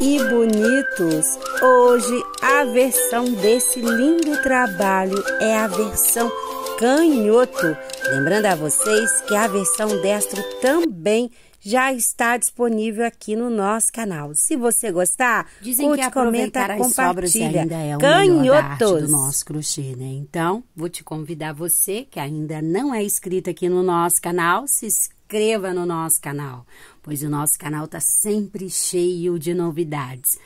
e bonitos. Hoje a versão desse lindo trabalho é a versão canhoto. Lembrando a vocês que a versão destro também é já está disponível aqui no nosso canal. Se você gostar, Dizem curte, que comenta, compartilha. ainda é Canhotos. do nosso crochê, né? Então, vou te convidar você que ainda não é inscrito aqui no nosso canal, se inscreva no nosso canal, pois o nosso canal tá sempre cheio de novidades.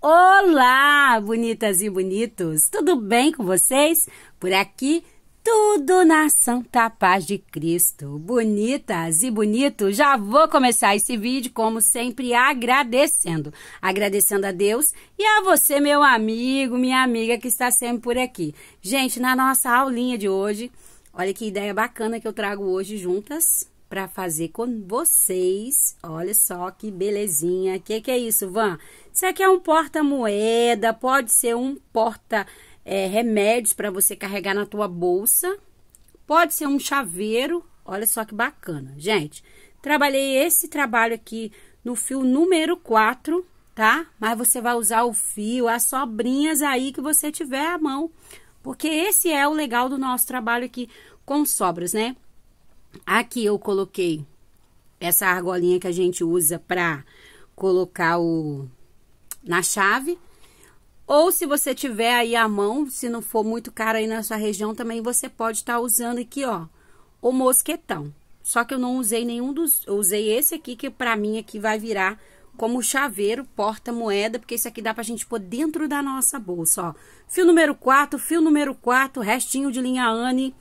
Olá, bonitas e bonitos! Tudo bem com vocês? Por aqui tudo na santa paz de Cristo. Bonitas e bonitos, já vou começar esse vídeo, como sempre, agradecendo. Agradecendo a Deus e a você, meu amigo, minha amiga que está sempre por aqui. Gente, na nossa aulinha de hoje, olha que ideia bacana que eu trago hoje juntas para fazer com vocês. Olha só que belezinha. O que, que é isso, Van? Isso aqui é um porta-moeda, pode ser um porta-moeda é, remédios para você carregar na tua bolsa. Pode ser um chaveiro. Olha só que bacana, gente. Trabalhei esse trabalho aqui no fio número 4, tá? Mas você vai usar o fio, as sobrinhas aí que você tiver à mão. Porque esse é o legal do nosso trabalho aqui com sobras, né? Aqui eu coloquei essa argolinha que a gente usa para colocar o na chave. Ou se você tiver aí a mão, se não for muito caro aí na sua região, também você pode estar tá usando aqui, ó, o mosquetão. Só que eu não usei nenhum dos... Eu usei esse aqui, que pra mim aqui vai virar como chaveiro, porta-moeda, porque esse aqui dá pra gente pôr dentro da nossa bolsa, ó. Fio número 4, fio número 4, restinho de linha Anne,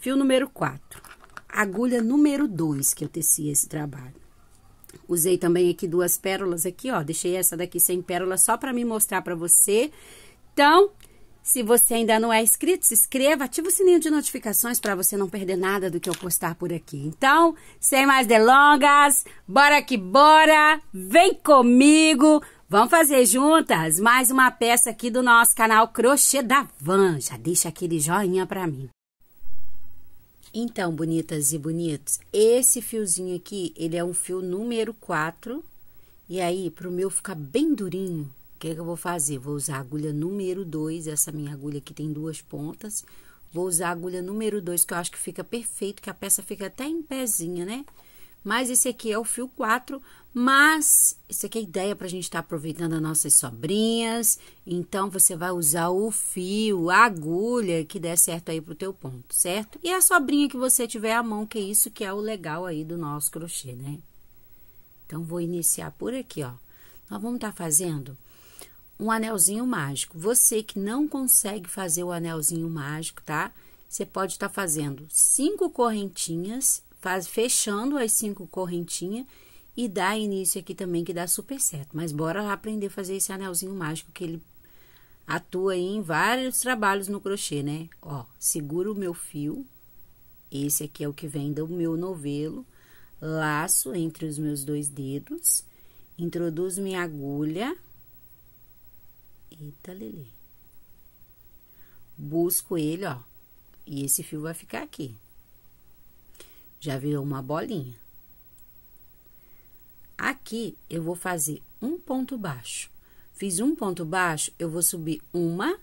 fio número 4. Agulha número 2 que eu teci esse trabalho. Usei também aqui duas pérolas aqui, ó. Deixei essa daqui sem pérola só para me mostrar para você. Então, se você ainda não é inscrito, se inscreva, ativa o sininho de notificações para você não perder nada do que eu postar por aqui. Então, sem mais delongas, bora que bora, vem comigo, vamos fazer juntas mais uma peça aqui do nosso canal Crochê da Van. Já deixa aquele joinha para mim. Então, bonitas e bonitos, esse fiozinho aqui, ele é um fio número 4. E aí, para o meu ficar bem durinho, o que, é que eu vou fazer? Vou usar a agulha número 2, essa minha agulha aqui tem duas pontas. Vou usar a agulha número 2, que eu acho que fica perfeito, que a peça fica até em pezinha, né? Mas esse aqui é o fio 4, mas isso aqui é ideia para a gente estar tá aproveitando as nossas sobrinhas. Então, você vai usar o fio, a agulha que der certo aí para o teu ponto, certo? E a sobrinha que você tiver à mão, que é isso que é o legal aí do nosso crochê, né? Então, vou iniciar por aqui, ó. Nós vamos estar tá fazendo um anelzinho mágico. Você que não consegue fazer o anelzinho mágico, tá? Você pode estar tá fazendo cinco correntinhas faz fechando as cinco correntinhas e dá início aqui também que dá super certo. Mas bora lá aprender a fazer esse anelzinho mágico que ele atua em vários trabalhos no crochê, né? Ó, seguro o meu fio. Esse aqui é o que vem do meu novelo. Laço entre os meus dois dedos. Introduzo minha agulha. Eita, Lili. Busco ele, ó. E esse fio vai ficar aqui já virou uma bolinha. Aqui eu vou fazer um ponto baixo. Fiz um ponto baixo, eu vou subir uma,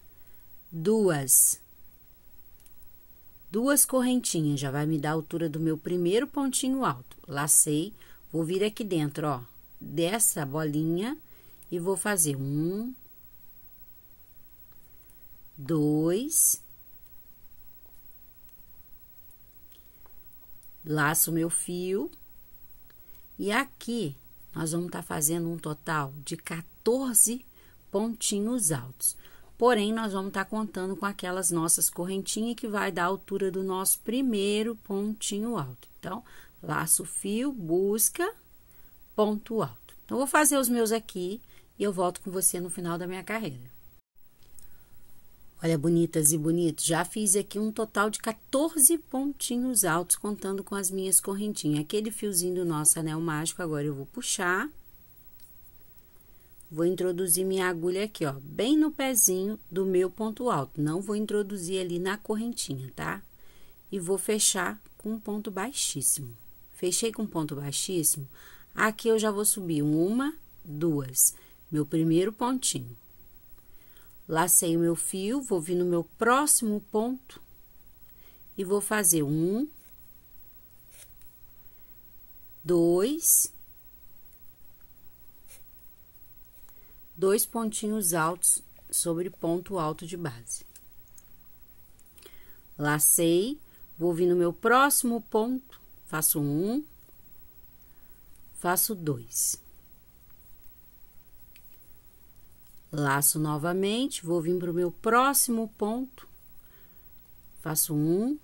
duas, duas correntinhas, já vai me dar a altura do meu primeiro pontinho alto. Lacei, vou vir aqui dentro, ó, dessa bolinha e vou fazer um, dois, laço meu fio e aqui nós vamos estar tá fazendo um total de 14 pontinhos altos. Porém, nós vamos estar tá contando com aquelas nossas correntinhas que vai dar a altura do nosso primeiro pontinho alto. Então, laço o fio, busca, ponto alto. Então, vou fazer os meus aqui e eu volto com você no final da minha carreira. Olha, bonitas e bonitos, já fiz aqui um total de 14 pontinhos altos, contando com as minhas correntinhas. Aquele fiozinho do nosso anel mágico, agora eu vou puxar. Vou introduzir minha agulha aqui, ó, bem no pezinho do meu ponto alto. Não vou introduzir ali na correntinha, tá? E vou fechar com um ponto baixíssimo. Fechei com um ponto baixíssimo, aqui eu já vou subir uma, duas, meu primeiro pontinho Lacei o meu fio, vou vir no meu próximo ponto e vou fazer um, dois, dois pontinhos altos sobre ponto alto de base. Lacei, vou vir no meu próximo ponto, faço um, faço dois. Laço novamente, vou vir para o meu próximo ponto. Faço um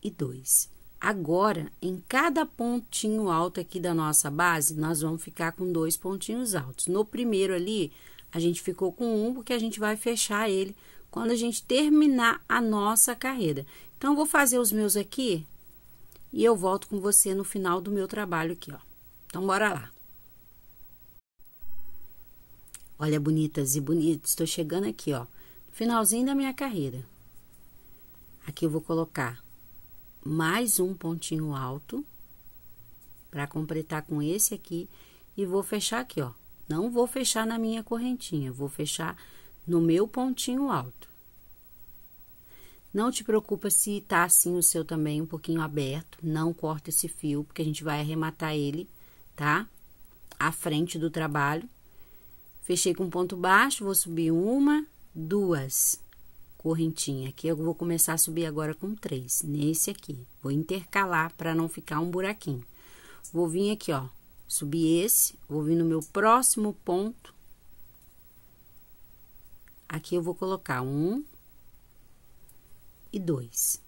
e dois. Agora, em cada pontinho alto aqui da nossa base, nós vamos ficar com dois pontinhos altos. No primeiro ali, a gente ficou com um, porque a gente vai fechar ele quando a gente terminar a nossa carreira. Então, vou fazer os meus aqui e eu volto com você no final do meu trabalho aqui, ó. Então, bora lá. Olha, bonitas e bonitos, estou chegando aqui, ó. Finalzinho da minha carreira. Aqui eu vou colocar mais um pontinho alto para completar com esse aqui e vou fechar aqui, ó. Não vou fechar na minha correntinha, vou fechar no meu pontinho alto. Não te preocupa se tá assim o seu também um pouquinho aberto, não corta esse fio, porque a gente vai arrematar ele, tá? À frente do trabalho. Fechei com ponto baixo, vou subir uma, duas correntinha. Aqui eu vou começar a subir agora com três, nesse aqui. Vou intercalar para não ficar um buraquinho. Vou vir aqui, ó, subir esse, vou vir no meu próximo ponto. Aqui eu vou colocar um e dois.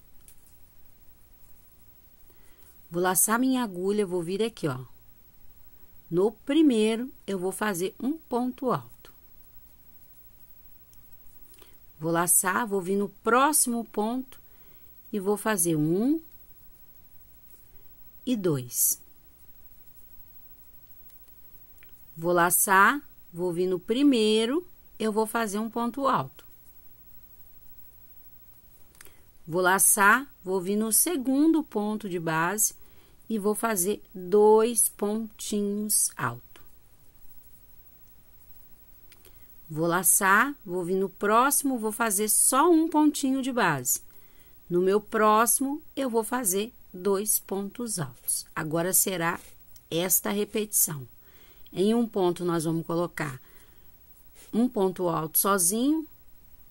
Vou laçar minha agulha, vou vir aqui, ó, no primeiro, eu vou fazer um ponto alto. Vou laçar, vou vir no próximo ponto e vou fazer um e dois. Vou laçar, vou vir no primeiro, eu vou fazer um ponto alto. Vou laçar, vou vir no segundo ponto de base e vou fazer dois pontinhos alto. Vou laçar, vou vir no próximo, vou fazer só um pontinho de base. No meu próximo, eu vou fazer dois pontos altos. Agora será esta repetição. Em um ponto, nós vamos colocar um ponto alto sozinho,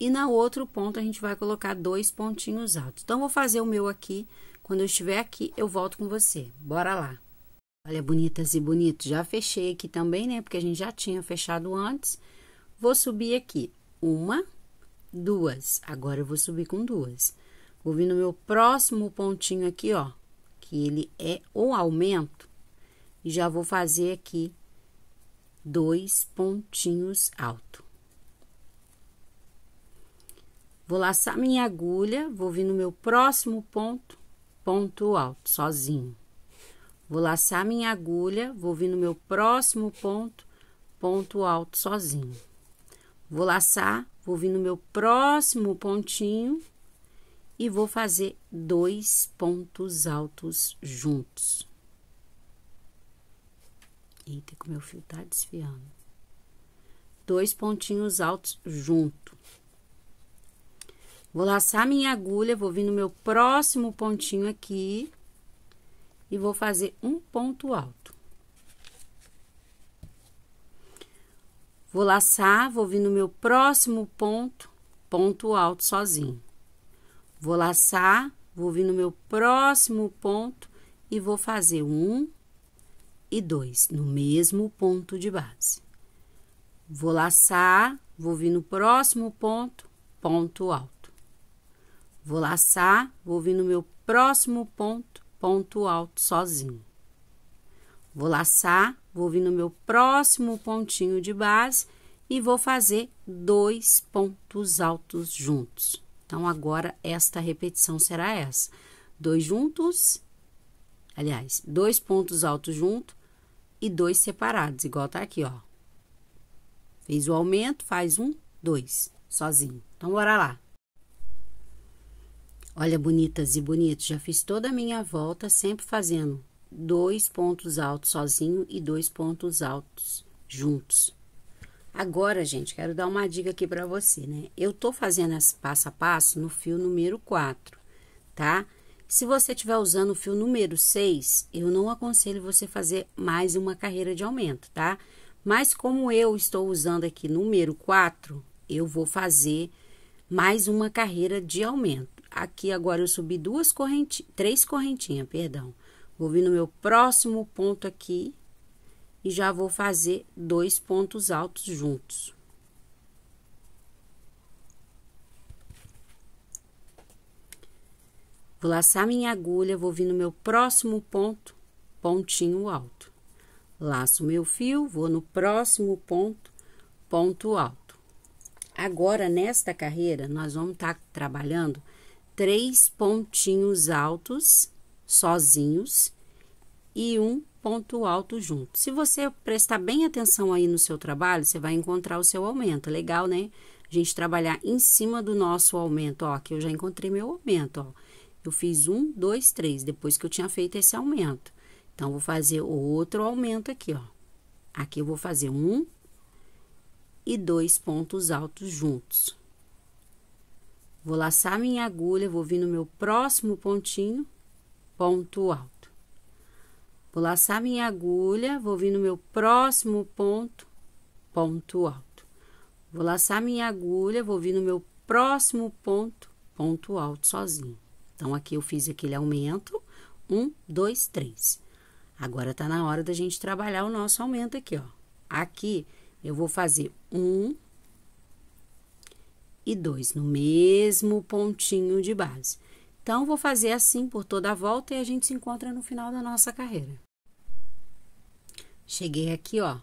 e na outro ponto a gente vai colocar dois pontinhos altos. Então, vou fazer o meu aqui quando eu estiver aqui, eu volto com você. Bora lá. Olha, bonitas e bonitos, já fechei aqui também, né? Porque a gente já tinha fechado antes. Vou subir aqui. Uma, duas. Agora eu vou subir com duas. Vou vir no meu próximo pontinho aqui, ó. Que ele é o aumento. E já vou fazer aqui dois pontinhos alto. Vou laçar minha agulha, vou vir no meu próximo ponto ponto alto, sozinho. Vou laçar minha agulha, vou vir no meu próximo ponto, ponto alto sozinho. Vou laçar, vou vir no meu próximo pontinho e vou fazer dois pontos altos juntos. Eita, que meu fio tá desfiando. Dois pontinhos altos junto. Vou laçar minha agulha, vou vir no meu próximo pontinho aqui e vou fazer um ponto alto. Vou laçar, vou vir no meu próximo ponto, ponto alto sozinho. Vou laçar, vou vir no meu próximo ponto e vou fazer um e dois no mesmo ponto de base. Vou laçar, vou vir no próximo ponto, ponto alto. Vou laçar, vou vir no meu próximo ponto, ponto alto sozinho. Vou laçar, vou vir no meu próximo pontinho de base e vou fazer dois pontos altos juntos. Então, agora esta repetição será essa: dois juntos, aliás, dois pontos altos juntos e dois separados, igual tá aqui, ó. Fez o aumento, faz um, dois, sozinho. Então, bora lá. Olha, bonitas e bonitos, já fiz toda a minha volta sempre fazendo dois pontos altos sozinho e dois pontos altos juntos. Agora, gente, quero dar uma dica aqui para você, né? Eu tô fazendo esse passo a passo no fio número 4, tá? Se você estiver usando o fio número 6, eu não aconselho você fazer mais uma carreira de aumento, tá? Mas como eu estou usando aqui número 4, eu vou fazer mais uma carreira de aumento. Aqui agora eu subi duas correntinhas, três correntinhas, perdão. Vou vir no meu próximo ponto aqui e já vou fazer dois pontos altos juntos. Vou laçar minha agulha, vou vir no meu próximo ponto, pontinho alto. Laço meu fio, vou no próximo ponto, ponto alto. Agora, nesta carreira, nós vamos estar tá trabalhando três pontinhos altos sozinhos e um ponto alto junto. Se você prestar bem atenção aí no seu trabalho, você vai encontrar o seu aumento. Legal, né? A gente trabalhar em cima do nosso aumento, ó, que eu já encontrei meu aumento, ó. Eu fiz um, dois, três, depois que eu tinha feito esse aumento. Então, vou fazer outro aumento aqui, ó. Aqui eu vou fazer um e dois pontos altos juntos. Vou laçar minha agulha, vou vir no meu próximo pontinho, ponto alto. Vou laçar minha agulha, vou vir no meu próximo ponto, ponto alto. Vou laçar minha agulha, vou vir no meu próximo ponto, ponto alto sozinho. Então, aqui eu fiz aquele aumento, um, dois, três. Agora, tá na hora da gente trabalhar o nosso aumento aqui, ó. Aqui, eu vou fazer um, e 2 no mesmo pontinho de base. Então, vou fazer assim por toda a volta e a gente se encontra no final da nossa carreira. Cheguei aqui, ó,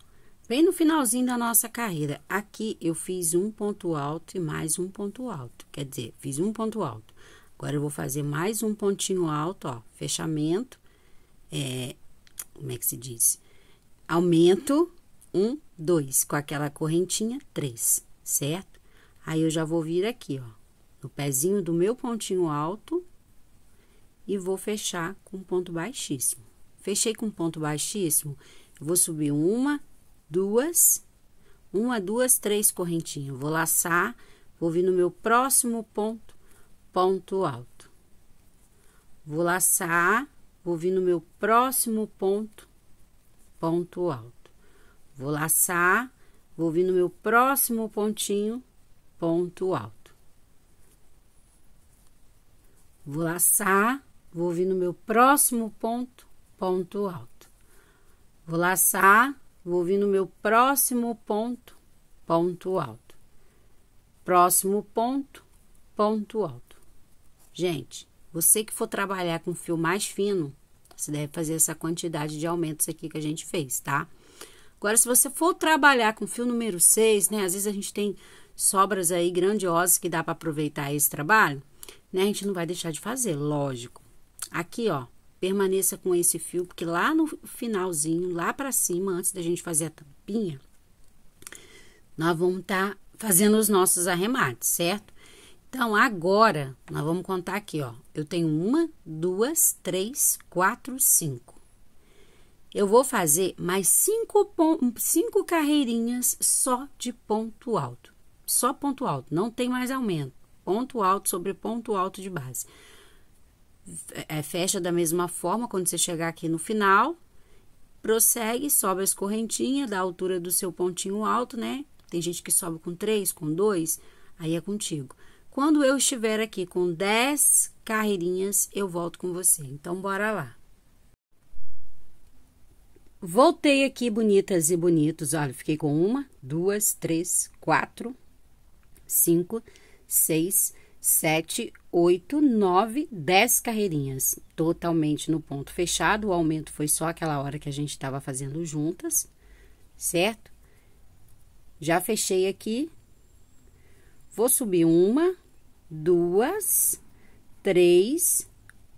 bem no finalzinho da nossa carreira. Aqui eu fiz um ponto alto e mais um ponto alto, quer dizer, fiz um ponto alto. Agora eu vou fazer mais um pontinho alto, ó, fechamento, é, como é que se diz? Aumento, um, dois, com aquela correntinha, três, certo? Aí eu já vou vir aqui, ó, no pezinho do meu pontinho alto e vou fechar com ponto baixíssimo. Fechei com ponto baixíssimo, vou subir uma, duas, uma, duas, três correntinhas. Vou laçar, vou vir no meu próximo ponto, ponto alto. Vou laçar, vou vir no meu próximo ponto, ponto alto. Vou laçar, vou vir no meu próximo pontinho, ponto alto. Vou laçar, vou vir no meu próximo ponto, ponto alto. Vou laçar, vou vir no meu próximo ponto, ponto alto. Próximo ponto, ponto alto. Gente, você que for trabalhar com fio mais fino, você deve fazer essa quantidade de aumentos aqui que a gente fez, tá? Agora, se você for trabalhar com fio número 6, né? Às vezes a gente tem sobras aí grandiosas que dá para aproveitar esse trabalho, né? A gente não vai deixar de fazer, lógico. Aqui, ó, permaneça com esse fio, porque lá no finalzinho, lá para cima, antes da gente fazer a tampinha, nós vamos estar tá fazendo os nossos arremates, certo? Então, agora, nós vamos contar aqui, ó. Eu tenho uma, duas, três, quatro, cinco. Eu vou fazer mais cinco, cinco carreirinhas só de ponto alto. Só ponto alto, não tem mais aumento. Ponto alto sobre ponto alto de base. É, é fecha da mesma forma quando você chegar aqui no final. Prossegue, sobe as correntinhas da altura do seu pontinho alto, né? Tem gente que sobe com 3, com 2, aí é contigo. Quando eu estiver aqui com 10 carreirinhas, eu volto com você. Então, bora lá. Voltei aqui, bonitas e bonitos. Olha, fiquei com uma, duas, três, quatro, 5, 6, 7, 8, 9, 10 carreirinhas totalmente no ponto fechado. O aumento foi só aquela hora que a gente estava fazendo juntas, certo? Já fechei aqui. Vou subir uma, duas, três,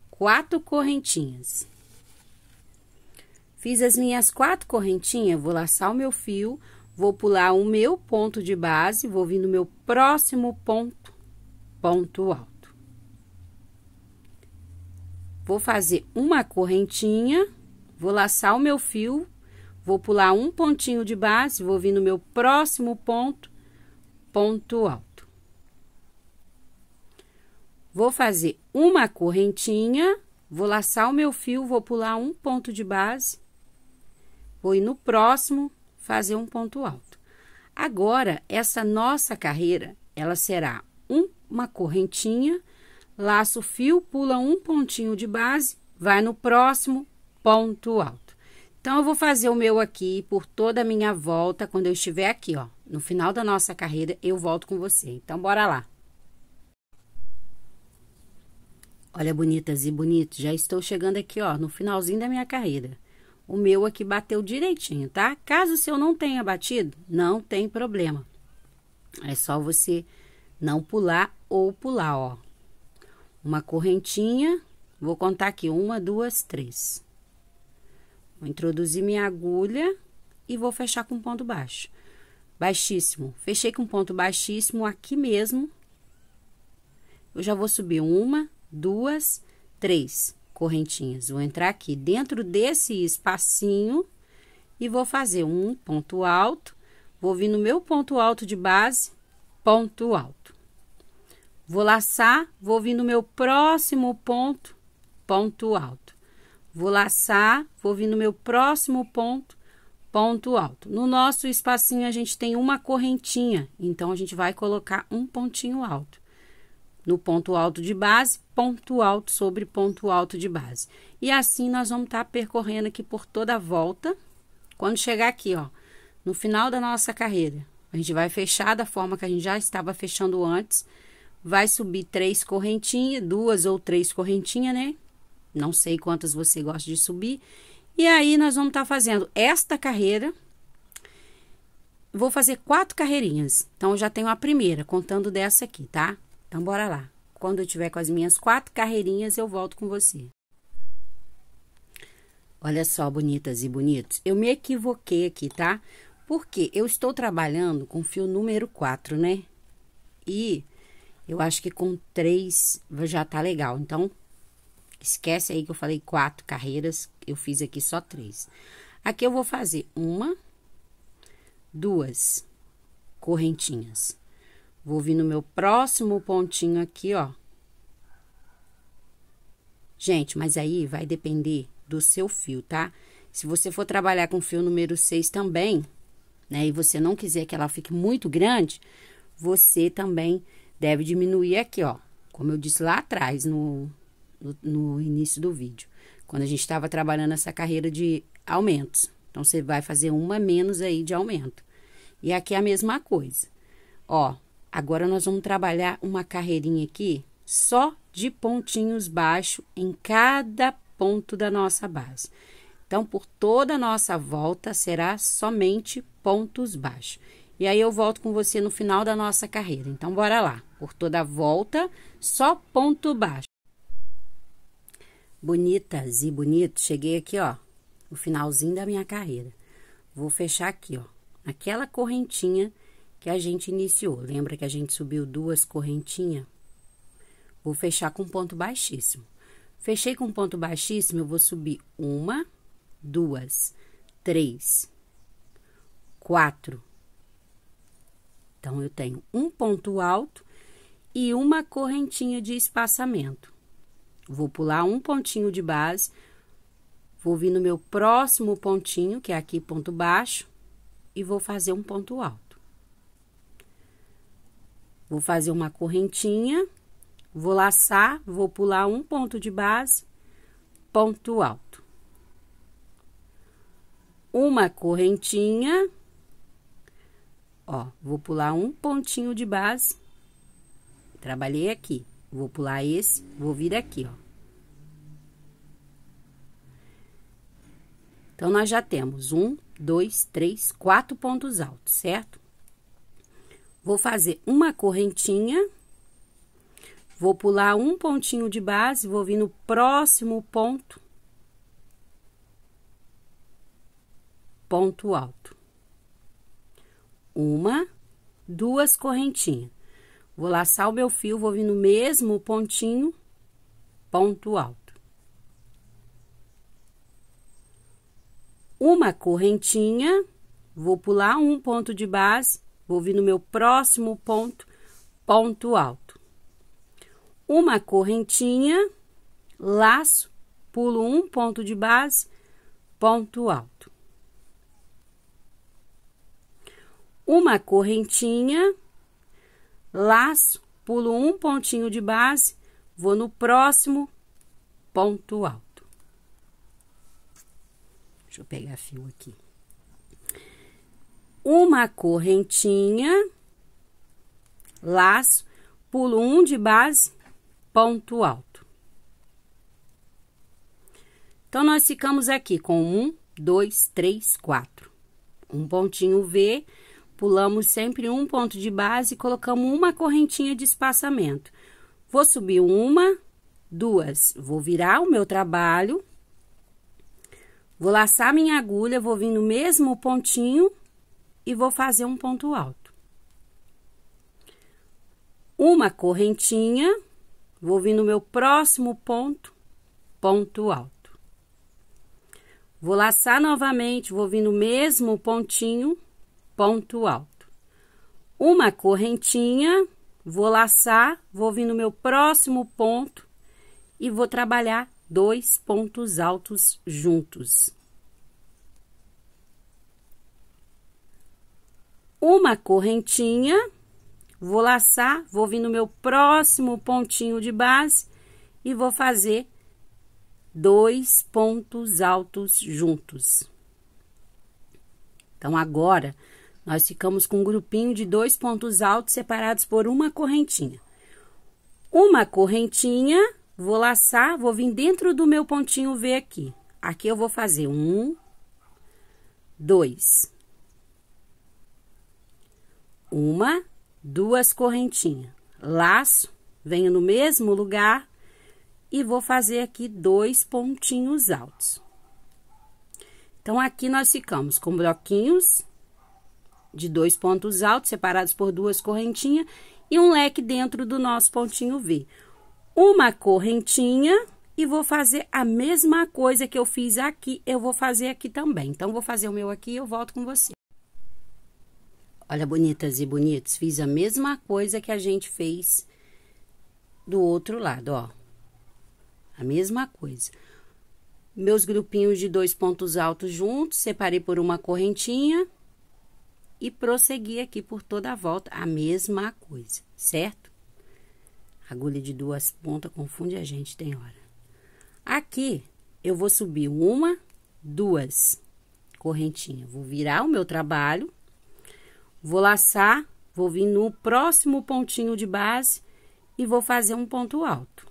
quatro correntinhas. Fiz as minhas quatro correntinhas, vou laçar o meu fio, Vou pular o meu ponto de base, vou vir no meu próximo ponto, ponto alto. Vou fazer uma correntinha, vou laçar o meu fio, vou pular um pontinho de base, vou vir no meu próximo ponto, ponto alto. Vou fazer uma correntinha, vou laçar o meu fio, vou pular um ponto de base, vou ir no próximo fazer um ponto alto. Agora, essa nossa carreira, ela será um, uma correntinha, laço fio, pula um pontinho de base, vai no próximo ponto alto. Então, eu vou fazer o meu aqui por toda a minha volta. Quando eu estiver aqui, ó, no final da nossa carreira, eu volto com você. Então, bora lá. Olha, bonitas e bonitos, já estou chegando aqui, ó, no finalzinho da minha carreira. O meu aqui bateu direitinho, tá? Caso seu não tenha batido, não tem problema. É só você não pular ou pular, ó. Uma correntinha, vou contar aqui, uma, duas, três. Vou introduzir minha agulha e vou fechar com ponto baixo. Baixíssimo. Fechei com ponto baixíssimo aqui mesmo. Eu já vou subir uma, duas, três correntinhas. Vou entrar aqui dentro desse espacinho e vou fazer um ponto alto. Vou vir no meu ponto alto de base, ponto alto. Vou laçar, vou vir no meu próximo ponto, ponto alto. Vou laçar, vou vir no meu próximo ponto, ponto alto. No nosso espacinho, a gente tem uma correntinha, então, a gente vai colocar um pontinho alto no ponto alto de base, ponto alto sobre ponto alto de base. E assim nós vamos estar tá percorrendo aqui por toda a volta. Quando chegar aqui, ó, no final da nossa carreira, a gente vai fechar da forma que a gente já estava fechando antes. Vai subir três correntinhas, duas ou três correntinhas, né? Não sei quantas você gosta de subir. E aí nós vamos estar tá fazendo esta carreira vou fazer quatro carreirinhas. Então, eu já tenho a primeira, contando dessa aqui, tá? Então, bora lá. Quando eu tiver com as minhas quatro carreirinhas, eu volto com você. Olha só, bonitas e bonitos. Eu me equivoquei aqui, tá? Porque eu estou trabalhando com fio número 4, né? E eu acho que com três já tá legal. Então, esquece aí que eu falei quatro carreiras, eu fiz aqui só três. Aqui eu vou fazer uma, duas correntinhas. Vou vir no meu próximo pontinho aqui, ó. Gente, mas aí vai depender do seu fio, tá? Se você for trabalhar com fio número 6 também, né? E você não quiser que ela fique muito grande, você também deve diminuir aqui, ó. Como eu disse lá atrás, no, no, no início do vídeo. Quando a gente estava trabalhando essa carreira de aumentos. Então, você vai fazer uma menos aí de aumento. E aqui é a mesma coisa. Ó, Agora nós vamos trabalhar uma carreirinha aqui só de pontinhos baixos em cada ponto da nossa base. Então, por toda a nossa volta, será somente pontos baixos. E aí eu volto com você no final da nossa carreira. Então, bora lá. Por toda a volta, só ponto baixo. Bonitas e bonitos, cheguei aqui, ó, no finalzinho da minha carreira. Vou fechar aqui, ó, naquela correntinha que a gente iniciou. Lembra que a gente subiu duas correntinhas? Vou fechar com ponto baixíssimo. Fechei com ponto baixíssimo, eu vou subir uma, duas, três, quatro. Então, eu tenho um ponto alto e uma correntinha de espaçamento. Vou pular um pontinho de base, vou vir no meu próximo pontinho, que é aqui ponto baixo, e vou fazer um ponto alto. Vou fazer uma correntinha, vou laçar, vou pular um ponto de base, ponto alto. Uma correntinha, ó, vou pular um pontinho de base, trabalhei aqui, vou pular esse, vou vir aqui, ó. Então, nós já temos um, dois, três, quatro pontos altos, certo? Vou fazer uma correntinha, vou pular um pontinho de base, vou vir no próximo ponto, ponto alto. Uma, duas correntinhas. Vou laçar o meu fio, vou vir no mesmo pontinho, ponto alto. Uma correntinha, vou pular um ponto de base, Vou vir no meu próximo ponto, ponto alto. Uma correntinha, laço, pulo um ponto de base, ponto alto. Uma correntinha, laço, pulo um pontinho de base, vou no próximo ponto alto. Deixa eu pegar fio aqui uma correntinha, laço, pulo um de base, ponto alto. Então, nós ficamos aqui com um, dois, três, quatro. Um pontinho V, pulamos sempre um ponto de base e colocamos uma correntinha de espaçamento. Vou subir uma, duas, vou virar o meu trabalho, vou laçar minha agulha, vou vir no mesmo pontinho e vou fazer um ponto alto. Uma correntinha, vou vir no meu próximo ponto, ponto alto. Vou laçar novamente, vou vir no mesmo pontinho, ponto alto. Uma correntinha, vou laçar, vou vir no meu próximo ponto e vou trabalhar dois pontos altos juntos. uma correntinha, vou laçar, vou vir no meu próximo pontinho de base e vou fazer dois pontos altos juntos. Então, agora, nós ficamos com um grupinho de dois pontos altos separados por uma correntinha. Uma correntinha, vou laçar, vou vir dentro do meu pontinho V aqui. Aqui eu vou fazer um, dois, uma, duas correntinhas, laço, venho no mesmo lugar e vou fazer aqui dois pontinhos altos. Então, aqui nós ficamos com bloquinhos de dois pontos altos, separados por duas correntinhas, e um leque dentro do nosso pontinho V. Uma correntinha, e vou fazer a mesma coisa que eu fiz aqui, eu vou fazer aqui também. Então, vou fazer o meu aqui e eu volto com você. Olha, bonitas e bonitos, fiz a mesma coisa que a gente fez do outro lado, ó. A mesma coisa. Meus grupinhos de dois pontos altos juntos, separei por uma correntinha e prossegui aqui por toda a volta a mesma coisa, certo? Agulha de duas pontas confunde a gente, tem hora. Aqui, eu vou subir uma, duas correntinhas. Vou virar o meu trabalho Vou laçar, vou vir no próximo pontinho de base e vou fazer um ponto alto.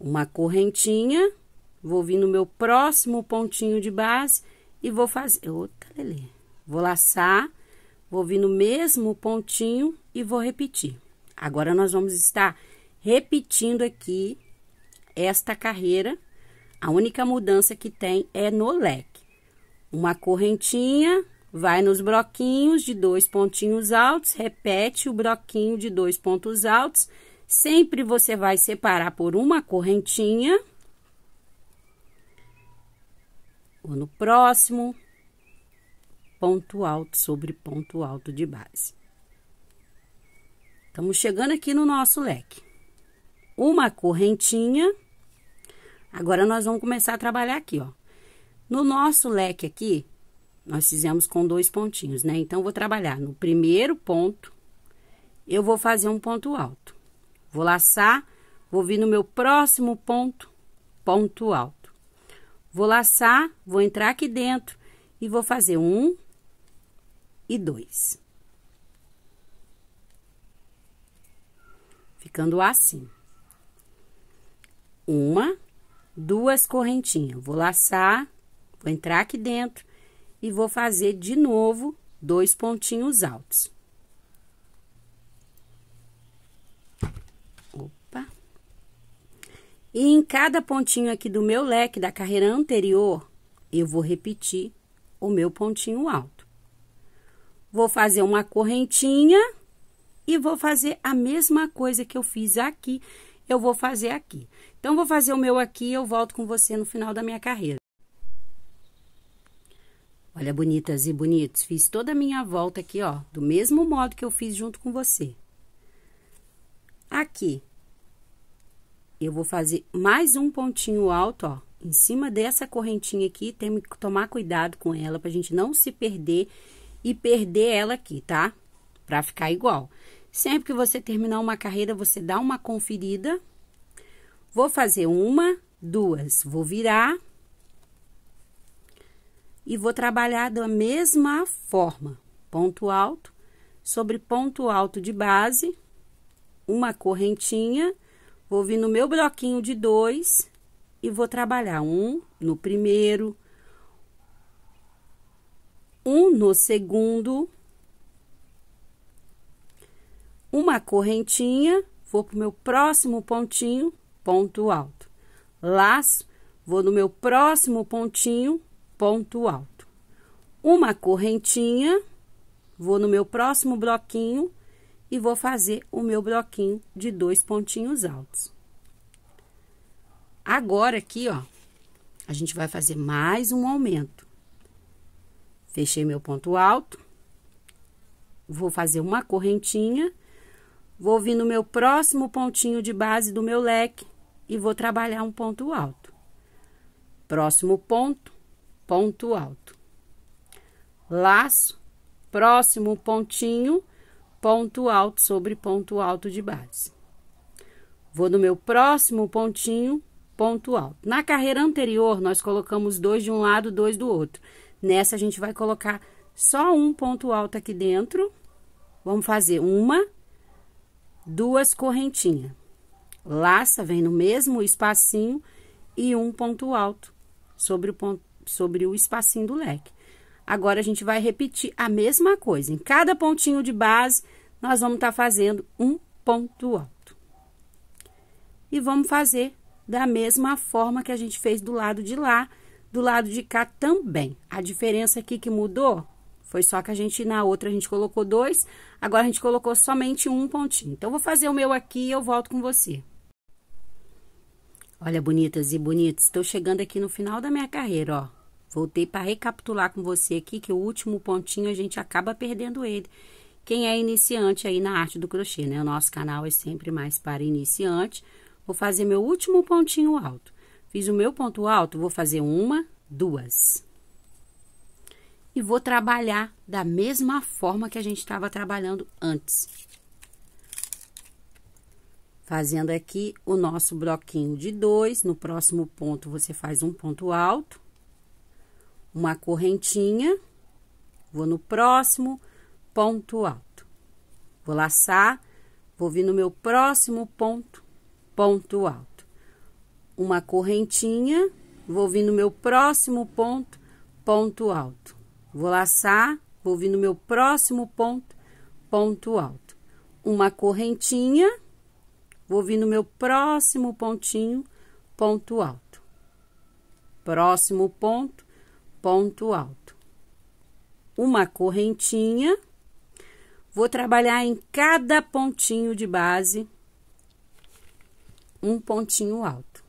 Uma correntinha, vou vir no meu próximo pontinho de base e vou fazer... Outra, lelê. Vou laçar, vou vir no mesmo pontinho e vou repetir. Agora, nós vamos estar repetindo aqui esta carreira. A única mudança que tem é no leque. Uma correntinha, Vai nos broquinhos de dois pontinhos altos, repete o broquinho de dois pontos altos. Sempre você vai separar por uma correntinha. Ou no próximo, ponto alto sobre ponto alto de base. Estamos chegando aqui no nosso leque. Uma correntinha. Agora, nós vamos começar a trabalhar aqui, ó. No nosso leque aqui, nós fizemos com dois pontinhos, né? Então, vou trabalhar no primeiro ponto, eu vou fazer um ponto alto. Vou laçar, vou vir no meu próximo ponto, ponto alto. Vou laçar, vou entrar aqui dentro e vou fazer um e dois. Ficando assim. Uma, duas correntinhas. Vou laçar, vou entrar aqui dentro e vou fazer de novo dois pontinhos altos. Opa! E em cada pontinho aqui do meu leque da carreira anterior, eu vou repetir o meu pontinho alto. Vou fazer uma correntinha e vou fazer a mesma coisa que eu fiz aqui, eu vou fazer aqui. Então, vou fazer o meu aqui e eu volto com você no final da minha carreira. Olha, bonitas e bonitos, fiz toda a minha volta aqui, ó, do mesmo modo que eu fiz junto com você. Aqui, eu vou fazer mais um pontinho alto, ó, em cima dessa correntinha aqui, tem que tomar cuidado com ela pra gente não se perder e perder ela aqui, tá? Pra ficar igual. Sempre que você terminar uma carreira, você dá uma conferida. Vou fazer uma, duas, vou virar e vou trabalhar da mesma forma. Ponto alto sobre ponto alto de base, uma correntinha, vou vir no meu bloquinho de dois e vou trabalhar um no primeiro, um no segundo, uma correntinha, vou pro meu próximo pontinho, ponto alto. Laço, vou no meu próximo pontinho, ponto alto. Uma correntinha, vou no meu próximo bloquinho e vou fazer o meu bloquinho de dois pontinhos altos. Agora aqui, ó, a gente vai fazer mais um aumento. Fechei meu ponto alto, vou fazer uma correntinha, vou vir no meu próximo pontinho de base do meu leque e vou trabalhar um ponto alto. Próximo ponto, ponto alto. Laço, próximo pontinho, ponto alto sobre ponto alto de base. Vou no meu próximo pontinho, ponto alto. Na carreira anterior, nós colocamos dois de um lado, dois do outro. Nessa, a gente vai colocar só um ponto alto aqui dentro. Vamos fazer uma, duas correntinhas. Laça, vem no mesmo espacinho e um ponto alto sobre o ponto sobre o espacinho do leque. Agora, a gente vai repetir a mesma coisa. Em cada pontinho de base, nós vamos estar tá fazendo um ponto alto. E vamos fazer da mesma forma que a gente fez do lado de lá, do lado de cá também. A diferença aqui que mudou foi só que a gente, na outra, a gente colocou dois, agora a gente colocou somente um pontinho. Então, vou fazer o meu aqui e eu volto com você. Olha, bonitas e bonitos, estou chegando aqui no final da minha carreira, ó. Voltei para recapitular com você aqui que o último pontinho a gente acaba perdendo ele. Quem é iniciante aí na arte do crochê, né? O nosso canal é sempre mais para iniciante. Vou fazer meu último pontinho alto. Fiz o meu ponto alto, vou fazer uma, duas. E vou trabalhar da mesma forma que a gente estava trabalhando antes. Fazendo aqui o nosso bloquinho de dois, no próximo ponto você faz um ponto alto, uma correntinha, vou no próximo ponto alto. Vou laçar, vou vir no meu próximo ponto, ponto alto. Uma correntinha, vou vir no meu próximo ponto, ponto alto. Vou laçar, vou vir no meu próximo ponto, ponto alto. Uma correntinha, Vou vir no meu próximo pontinho, ponto alto. Próximo ponto, ponto alto. Uma correntinha. Vou trabalhar em cada pontinho de base um pontinho alto.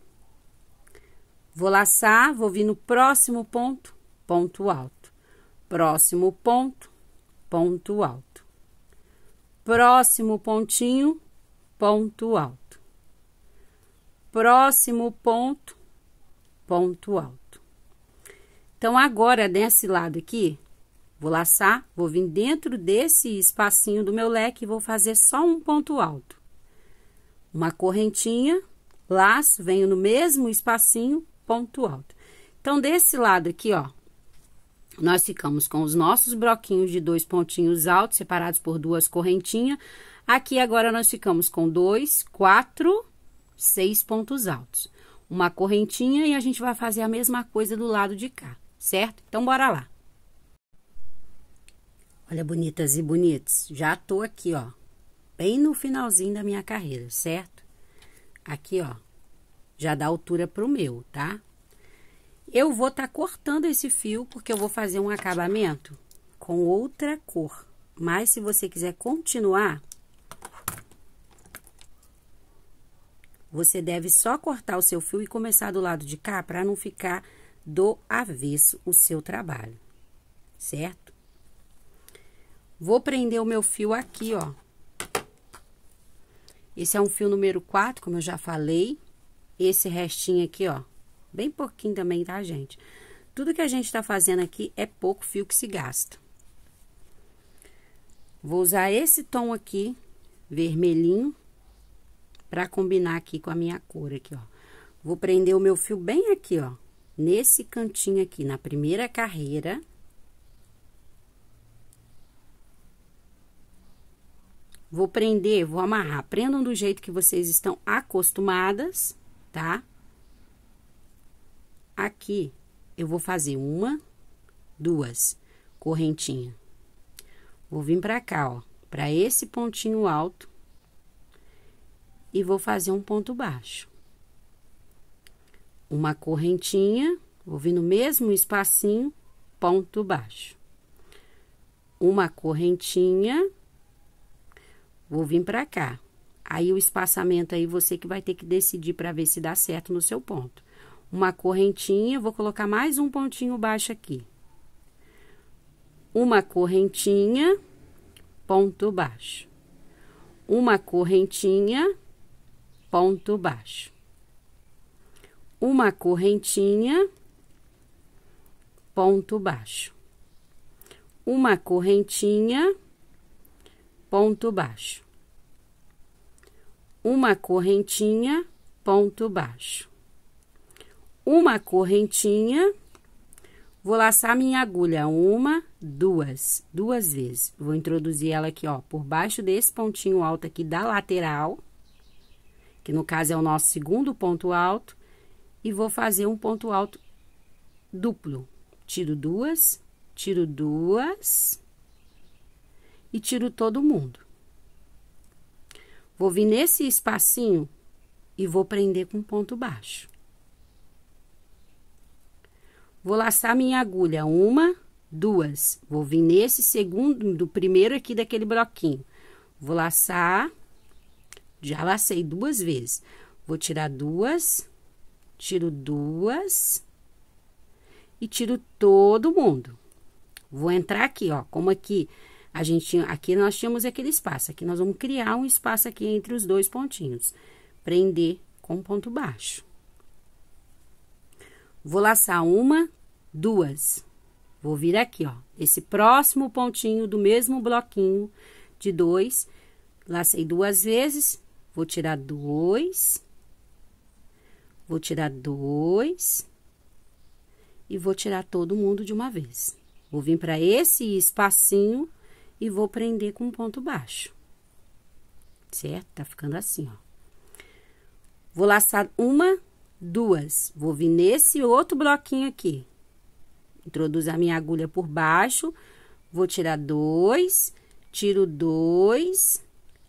Vou laçar, vou vir no próximo ponto, ponto alto. Próximo ponto, ponto alto. Próximo pontinho, ponto alto. Próximo ponto, ponto alto. Então, agora, desse lado aqui, vou laçar, vou vir dentro desse espacinho do meu leque e vou fazer só um ponto alto. Uma correntinha, laço, venho no mesmo espacinho, ponto alto. Então, desse lado aqui, ó, nós ficamos com os nossos bloquinhos de dois pontinhos altos, separados por duas correntinhas. Aqui agora nós ficamos com dois, quatro, seis pontos altos. Uma correntinha e a gente vai fazer a mesma coisa do lado de cá, certo? Então, bora lá. Olha, bonitas e bonitos, já tô aqui, ó, bem no finalzinho da minha carreira, certo? Aqui, ó, já dá altura pro meu, tá? Eu vou tá cortando esse fio, porque eu vou fazer um acabamento com outra cor. Mas, se você quiser continuar, Você deve só cortar o seu fio e começar do lado de cá para não ficar do avesso o seu trabalho, certo? Vou prender o meu fio aqui, ó. Esse é um fio número 4, como eu já falei. Esse restinho aqui, ó, bem pouquinho também, tá, gente? Tudo que a gente tá fazendo aqui é pouco fio que se gasta. Vou usar esse tom aqui, vermelhinho, para combinar aqui com a minha cor aqui, ó. Vou prender o meu fio bem aqui, ó, nesse cantinho aqui, na primeira carreira. Vou prender, vou amarrar. Prendam do jeito que vocês estão acostumadas, tá? Aqui, eu vou fazer uma, duas correntinha. Vou vir pra cá, ó, pra esse pontinho alto e vou fazer um ponto baixo. Uma correntinha, vou vir no mesmo espacinho, ponto baixo. Uma correntinha, vou vir para cá. Aí, o espaçamento aí, você que vai ter que decidir para ver se dá certo no seu ponto. Uma correntinha, vou colocar mais um pontinho baixo aqui. Uma correntinha, ponto baixo. Uma correntinha, ponto baixo, uma correntinha, ponto baixo, uma correntinha, ponto baixo, uma correntinha, ponto baixo, uma correntinha. Vou laçar minha agulha uma, duas, duas vezes. Vou introduzir ela aqui, ó, por baixo desse pontinho alto aqui da lateral que no caso é o nosso segundo ponto alto, e vou fazer um ponto alto duplo. Tiro duas, tiro duas e tiro todo mundo. Vou vir nesse espacinho e vou prender com ponto baixo. Vou laçar minha agulha uma, duas. Vou vir nesse segundo, do primeiro aqui daquele bloquinho. Vou laçar já lacei duas vezes. Vou tirar duas, tiro duas e tiro todo mundo. Vou entrar aqui, ó, como aqui a gente aqui nós tínhamos aquele espaço, aqui nós vamos criar um espaço aqui entre os dois pontinhos. Prender com ponto baixo. Vou laçar uma, duas. Vou vir aqui, ó, esse próximo pontinho do mesmo bloquinho de dois. Lacei duas vezes, Vou tirar dois. Vou tirar dois. E vou tirar todo mundo de uma vez. Vou vir para esse espacinho e vou prender com um ponto baixo. Certo? Tá ficando assim, ó. Vou laçar uma, duas. Vou vir nesse outro bloquinho aqui. Introduzo a minha agulha por baixo. Vou tirar dois, tiro dois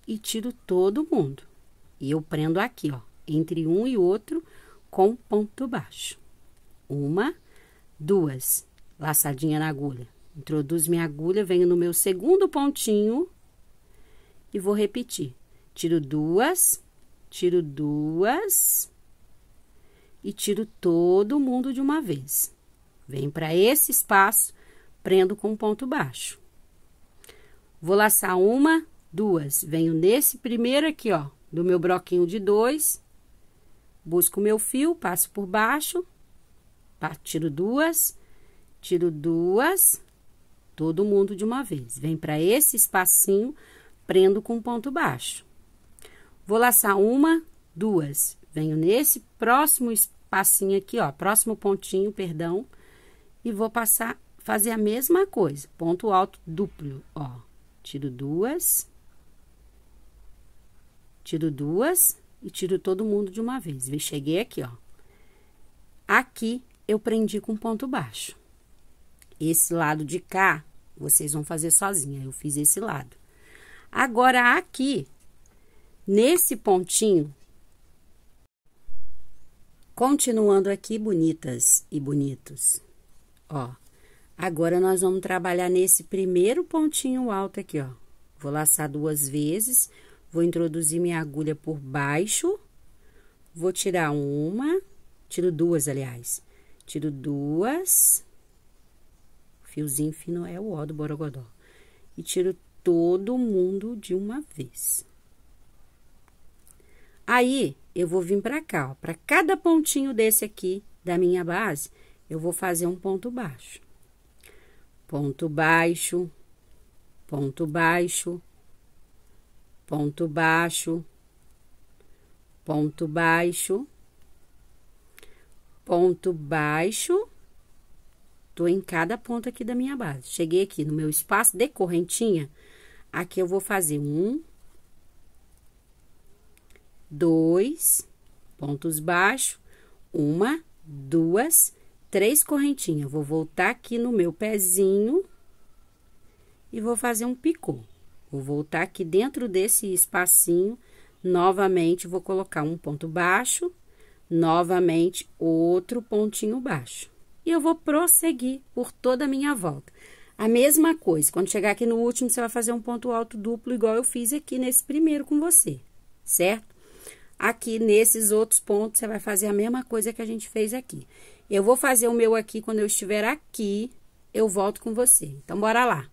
e tiro todo mundo. E eu prendo aqui, ó, entre um e outro com ponto baixo. Uma, duas, laçadinha na agulha. Introduzo minha agulha, venho no meu segundo pontinho e vou repetir. Tiro duas, tiro duas e tiro todo mundo de uma vez. Venho para esse espaço, prendo com ponto baixo. Vou laçar uma, duas, venho nesse primeiro aqui, ó, do meu broquinho de dois, busco o meu fio, passo por baixo, tiro duas, tiro duas, todo mundo de uma vez. Vem para esse espacinho, prendo com ponto baixo. Vou laçar uma, duas, venho nesse próximo espacinho aqui, ó, próximo pontinho, perdão, e vou passar, fazer a mesma coisa, ponto alto duplo, ó, tiro duas, Tiro duas e tiro todo mundo de uma vez. Cheguei aqui, ó. Aqui, eu prendi com ponto baixo. Esse lado de cá, vocês vão fazer sozinha. Eu fiz esse lado. Agora, aqui, nesse pontinho, continuando aqui, bonitas e bonitos, ó. Agora, nós vamos trabalhar nesse primeiro pontinho alto aqui, ó. Vou laçar duas vezes Vou introduzir minha agulha por baixo. Vou tirar uma. Tiro duas, aliás. Tiro duas. Fiozinho fino é o ó do borogodó. E tiro todo mundo de uma vez. Aí, eu vou vir pra cá, ó. Pra cada pontinho desse aqui da minha base, eu vou fazer um ponto baixo. Ponto baixo, ponto baixo, ponto baixo, ponto baixo, ponto baixo. Tô em cada ponto aqui da minha base. Cheguei aqui no meu espaço de correntinha, aqui eu vou fazer um, dois, pontos baixos, uma, duas, três correntinhas. Vou voltar aqui no meu pezinho e vou fazer um picô. Vou voltar aqui dentro desse espacinho, novamente vou colocar um ponto baixo, novamente outro pontinho baixo. E eu vou prosseguir por toda a minha volta. A mesma coisa, quando chegar aqui no último, você vai fazer um ponto alto duplo, igual eu fiz aqui nesse primeiro com você, certo? Aqui nesses outros pontos, você vai fazer a mesma coisa que a gente fez aqui. Eu vou fazer o meu aqui, quando eu estiver aqui, eu volto com você. Então, bora lá!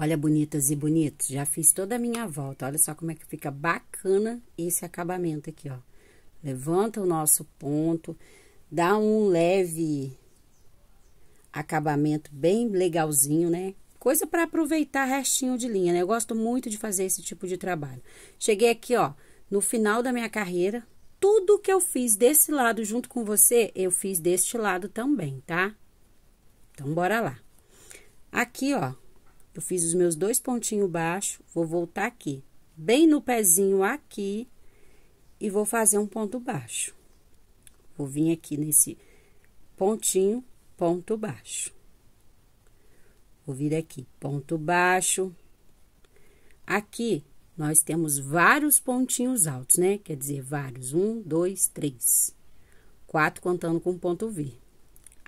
Olha, bonitas e bonitos, já fiz toda a minha volta. Olha só como é que fica bacana esse acabamento aqui, ó. Levanta o nosso ponto, dá um leve acabamento bem legalzinho, né? Coisa para aproveitar restinho de linha, né? Eu gosto muito de fazer esse tipo de trabalho. Cheguei aqui, ó, no final da minha carreira, tudo que eu fiz desse lado junto com você, eu fiz deste lado também, tá? Então, bora lá. Aqui, ó, eu fiz os meus dois pontinhos baixos, vou voltar aqui, bem no pezinho aqui, e vou fazer um ponto baixo. Vou vir aqui nesse pontinho, ponto baixo. Vou vir aqui, ponto baixo. Aqui, nós temos vários pontinhos altos, né? Quer dizer, vários. Um, dois, três. Quatro contando com ponto V.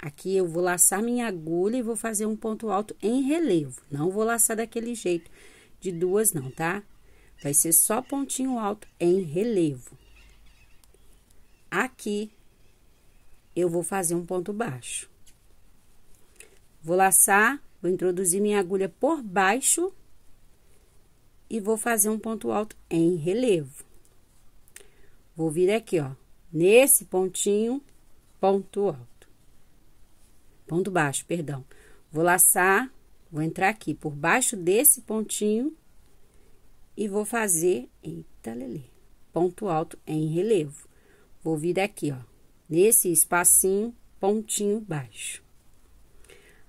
Aqui eu vou laçar minha agulha e vou fazer um ponto alto em relevo. Não vou laçar daquele jeito de duas não, tá? Vai ser só pontinho alto em relevo. Aqui, eu vou fazer um ponto baixo. Vou laçar, vou introduzir minha agulha por baixo e vou fazer um ponto alto em relevo. Vou vir aqui, ó, nesse pontinho, ponto alto ponto baixo, perdão. Vou laçar, vou entrar aqui por baixo desse pontinho e vou fazer, eita lelê, ponto alto em relevo. Vou vir aqui, ó, nesse espacinho, pontinho baixo.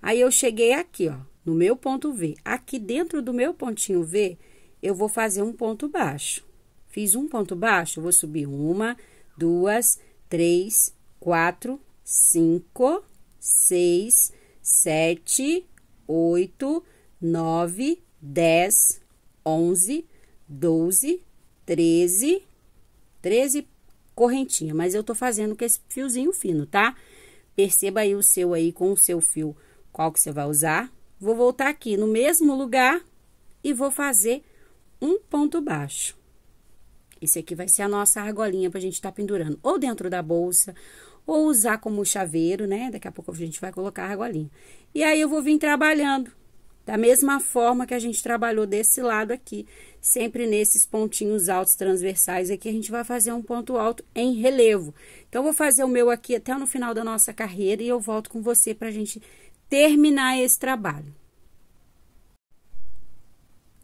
Aí, eu cheguei aqui, ó, no meu ponto V. Aqui dentro do meu pontinho V, eu vou fazer um ponto baixo. Fiz um ponto baixo, vou subir uma, duas, três, quatro, cinco, seis, sete, oito, nove, dez, onze, doze, treze, treze correntinha, mas eu tô fazendo com esse fiozinho fino, tá? Perceba aí o seu aí com o seu fio, qual que você vai usar. Vou voltar aqui no mesmo lugar e vou fazer um ponto baixo. Esse aqui vai ser a nossa argolinha para a gente estar tá pendurando ou dentro da bolsa ou usar como chaveiro, né? Daqui a pouco a gente vai colocar a argolinha. E aí eu vou vir trabalhando da mesma forma que a gente trabalhou desse lado aqui, sempre nesses pontinhos altos transversais aqui, a gente vai fazer um ponto alto em relevo. Então, eu vou fazer o meu aqui até no final da nossa carreira e eu volto com você para a gente terminar esse trabalho.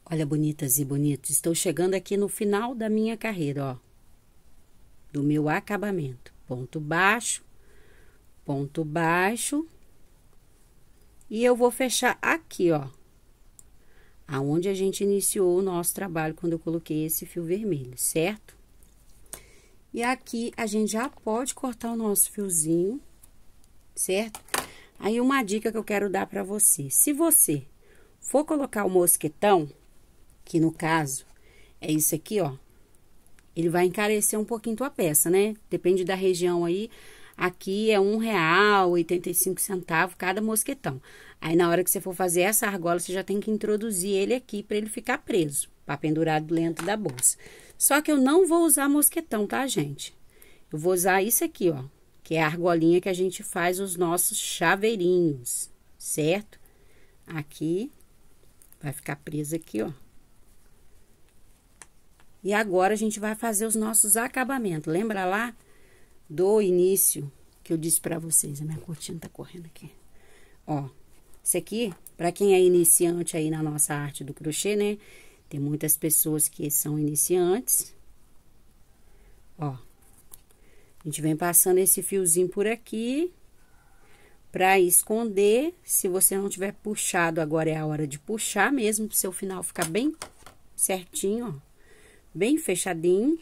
Olha, bonitas e bonitos, estou chegando aqui no final da minha carreira, ó, do meu acabamento ponto baixo, ponto baixo. E eu vou fechar aqui, ó, aonde a gente iniciou o nosso trabalho quando eu coloquei esse fio vermelho, certo? E aqui a gente já pode cortar o nosso fiozinho, certo? Aí uma dica que eu quero dar para você. Se você for colocar o mosquetão, que no caso é isso aqui, ó, ele vai encarecer um pouquinho tua peça, né? Depende da região aí. Aqui é um real oitenta centavo cada mosquetão. Aí na hora que você for fazer essa argola, você já tem que introduzir ele aqui para ele ficar preso, para pendurado dentro da bolsa. Só que eu não vou usar mosquetão, tá, gente? Eu vou usar isso aqui, ó, que é a argolinha que a gente faz os nossos chaveirinhos, certo? Aqui vai ficar preso aqui, ó. E agora a gente vai fazer os nossos acabamentos. Lembra lá do início que eu disse para vocês? A minha cortina tá correndo aqui. Ó, isso aqui, para quem é iniciante aí na nossa arte do crochê, né? Tem muitas pessoas que são iniciantes. Ó, a gente vem passando esse fiozinho por aqui para esconder. Se você não tiver puxado, agora é a hora de puxar mesmo, pro seu final ficar bem certinho, ó bem fechadinho.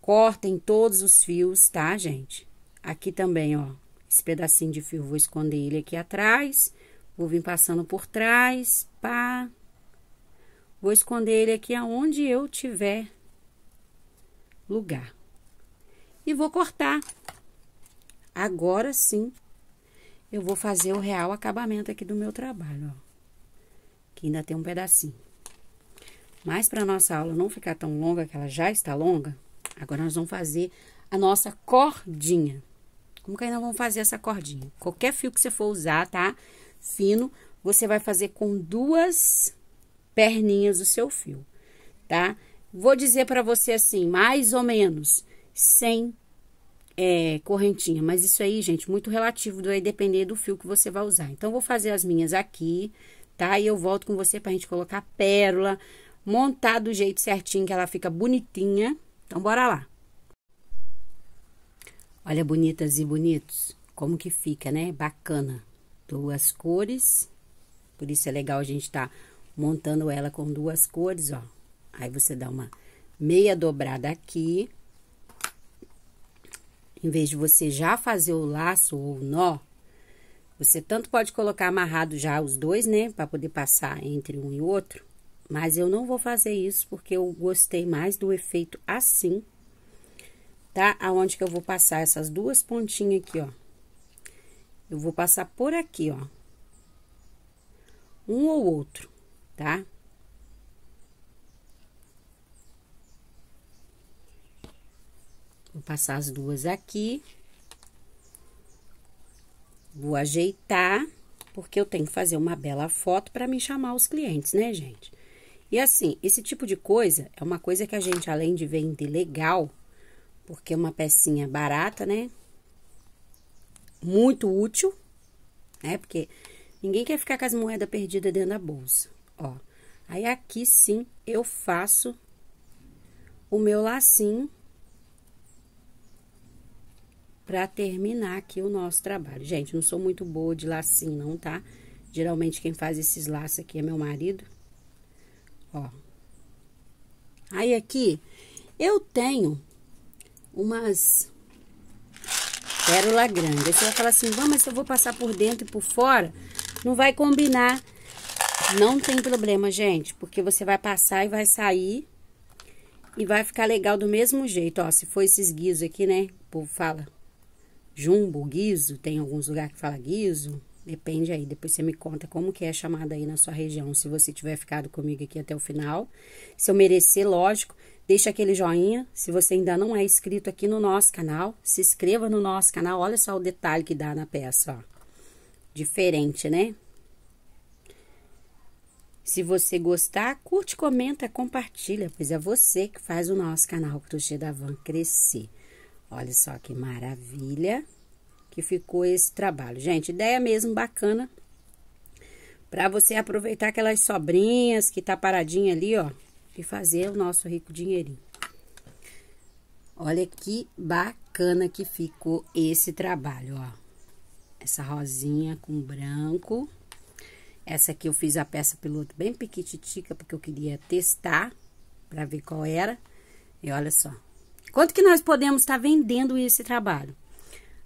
Cortem todos os fios, tá, gente? Aqui também, ó, esse pedacinho de fio, vou esconder ele aqui atrás. Vou vir passando por trás, pá. Vou esconder ele aqui aonde eu tiver lugar. E vou cortar. Agora sim, eu vou fazer o real acabamento aqui do meu trabalho, ó. Que ainda tem um pedacinho. Mas para nossa aula não ficar tão longa, que ela já está longa, agora nós vamos fazer a nossa cordinha. Como que nós vamos fazer essa cordinha? Qualquer fio que você for usar, tá? Fino, você vai fazer com duas perninhas do seu fio, tá? Vou dizer para você assim, mais ou menos, sem é, correntinha. Mas isso aí, gente, muito relativo, vai depender do fio que você vai usar. Então, vou fazer as minhas aqui, tá? E eu volto com você pra gente colocar pérola, montar do jeito certinho que ela fica bonitinha. Então, bora lá. Olha, bonitas e bonitos, como que fica, né? Bacana. Duas cores, por isso é legal a gente tá montando ela com duas cores, ó. Aí você dá uma meia dobrada aqui. Em vez de você já fazer o laço ou o nó, você tanto pode colocar amarrado já os dois, né? Pra poder passar entre um e outro. Mas eu não vou fazer isso porque eu gostei mais do efeito assim, tá? Aonde que eu vou passar essas duas pontinhas aqui, ó. Eu vou passar por aqui, ó. Um ou outro, tá? Vou passar as duas aqui. Vou ajeitar, porque eu tenho que fazer uma bela foto para me chamar os clientes, né, gente? E assim, esse tipo de coisa é uma coisa que a gente, além de vender legal, porque é uma pecinha barata, né? Muito útil, né? Porque ninguém quer ficar com as moedas perdidas dentro da bolsa, ó. Aí aqui sim eu faço o meu lacinho para terminar aqui o nosso trabalho. Gente, não sou muito boa de lacinho não, tá? Geralmente quem faz esses laços aqui é meu marido. Ó. Aí aqui, eu tenho umas pérola grande. Aí você vai falar assim, vamos, mas eu vou passar por dentro e por fora, não vai combinar. Não tem problema, gente, porque você vai passar e vai sair e vai ficar legal do mesmo jeito. Ó, se for esses guizos aqui, né, o povo fala jumbo, guiso, tem alguns lugares que fala guiso, Depende aí, depois você me conta como que é chamada aí na sua região, se você tiver ficado comigo aqui até o final. Se eu merecer, lógico, deixa aquele joinha. Se você ainda não é inscrito aqui no nosso canal, se inscreva no nosso canal. Olha só o detalhe que dá na peça, ó. Diferente, né? Se você gostar, curte, comenta, compartilha, pois é você que faz o nosso canal Crochê da Van crescer. Olha só que maravilha! que ficou esse trabalho. Gente, ideia mesmo bacana para você aproveitar aquelas sobrinhas que tá paradinha ali, ó, e fazer o nosso rico dinheirinho. Olha que bacana que ficou esse trabalho, ó. Essa rosinha com branco. Essa aqui eu fiz a peça piloto bem pequititica, porque eu queria testar para ver qual era. E olha só. Quanto que nós podemos estar tá vendendo esse trabalho?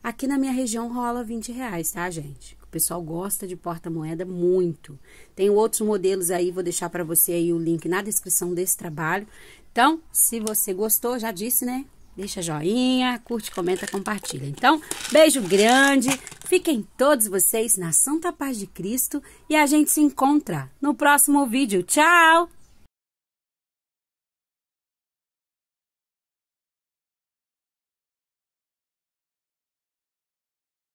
Aqui na minha região rola 20 reais, tá, gente? O pessoal gosta de porta-moeda muito. Tem outros modelos aí, vou deixar para você aí o link na descrição desse trabalho. Então, se você gostou, já disse, né? Deixa joinha, curte, comenta, compartilha. Então, beijo grande, fiquem todos vocês na santa paz de Cristo e a gente se encontra no próximo vídeo. Tchau!